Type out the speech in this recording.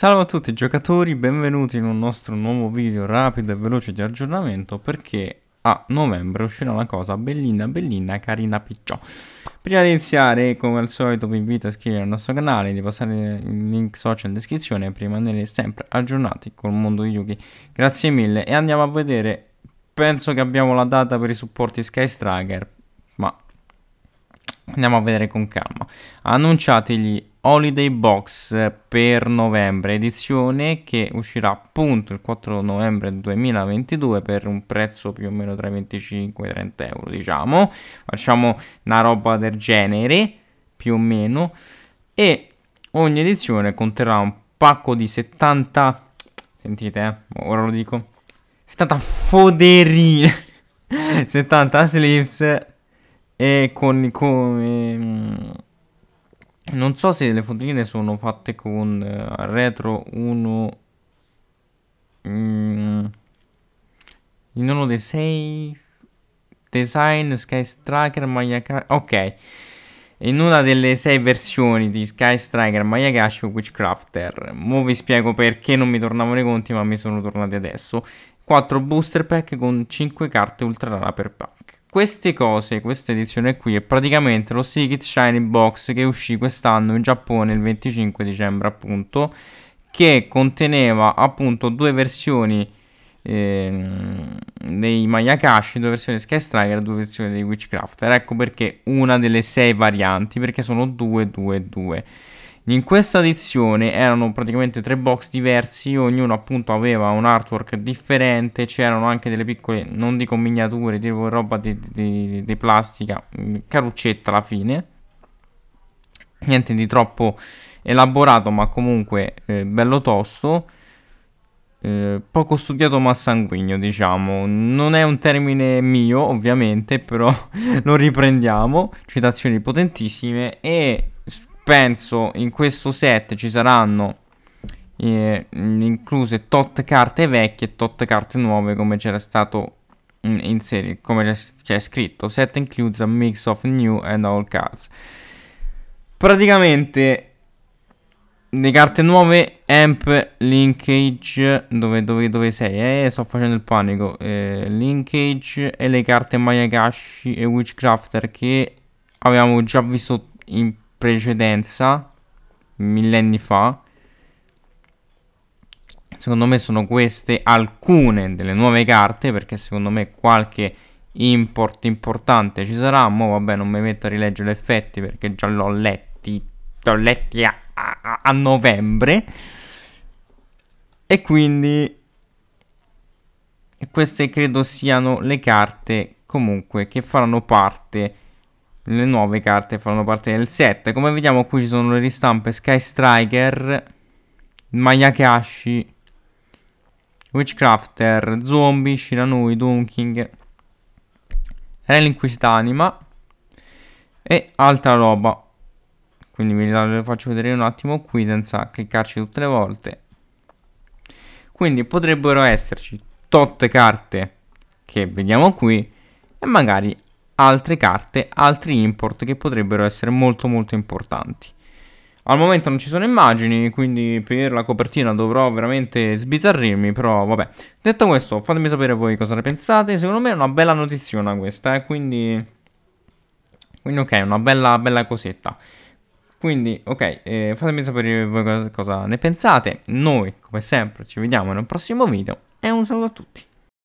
Salve a tutti giocatori, benvenuti in un nostro nuovo video rapido e veloce di aggiornamento perché a novembre uscirà una cosa bellina bellina carina picciò. Prima di iniziare, come al solito, vi invito a iscrivervi al nostro canale, di passare il link social in descrizione per rimanere sempre aggiornati col mondo di Yuki. Grazie mille e andiamo a vedere, penso che abbiamo la data per i supporti Sky Striker, ma andiamo a vedere con calma. Annunciategli Holiday Box per novembre, edizione che uscirà appunto il 4 novembre 2022 per un prezzo più o meno tra i 25 e i 30 euro, diciamo. Facciamo una roba del genere, più o meno. E ogni edizione conterrà un pacco di 70... Sentite, eh? ora lo dico. 70 foderie. 70 sleeves e con... con ehm non so se le fotoline sono fatte con eh, retro 1 mm, in uno dei 6 design Sky Striker Mayakashi ok in una delle 6 versioni di Sky Striker Mayakashi Witchcrafter mo vi spiego perché non mi tornavano i conti ma mi sono tornati adesso 4 booster pack con 5 carte ultra rara per pack queste cose, questa edizione qui è praticamente lo Secret Shiny Box che uscì quest'anno in Giappone il 25 dicembre appunto che conteneva appunto due versioni ehm, dei Mayakashi, due versioni Sky Striker, due versioni dei Witchcraft. Ecco perché una delle sei varianti, perché sono due, due, due. In questa edizione erano praticamente tre box diversi, ognuno appunto aveva un artwork differente, c'erano anche delle piccole, non dico miniature, tipo roba di, di, di plastica, mm, caruccetta alla fine. Niente di troppo elaborato, ma comunque eh, bello tosto. Eh, poco studiato ma sanguigno, diciamo. Non è un termine mio, ovviamente, però lo riprendiamo. Citazioni potentissime e penso in questo set ci saranno eh, incluse tot carte vecchie e tot carte nuove come c'era stato in, serie, come c'è scritto. Set includes a mix of new and old cards. Praticamente le carte nuove, amp, linkage, dove, dove, dove sei? Eh, sto facendo il panico. Eh, linkage e le carte Mayakashi e Witchcrafter che avevamo già visto in precedenza, millenni fa. Secondo me sono queste alcune delle nuove carte, perché secondo me qualche import importante ci sarà. Mo vabbè, non mi metto a rileggere gli effetti perché già l'ho letti, l'ho letti a, a, a novembre. E quindi queste credo siano le carte comunque che faranno parte le nuove carte fanno parte del set. Come vediamo qui ci sono le ristampe Sky Striker, Mayakashi, Witchcrafter, Zombie, Shiranui, Dunking, Relinquist Anima e altra roba. Quindi ve la faccio vedere un attimo qui senza cliccarci tutte le volte. Quindi potrebbero esserci tot carte che vediamo qui e magari altre carte, altri import che potrebbero essere molto molto importanti. Al momento non ci sono immagini, quindi per la copertina dovrò veramente sbizzarrirmi, però vabbè. Detto questo, fatemi sapere voi cosa ne pensate. Secondo me è una bella notiziona questa, eh, quindi... Quindi ok, una bella, bella cosetta. Quindi, ok, eh, fatemi sapere voi cosa ne pensate. Noi, come sempre, ci vediamo in un prossimo video e un saluto a tutti.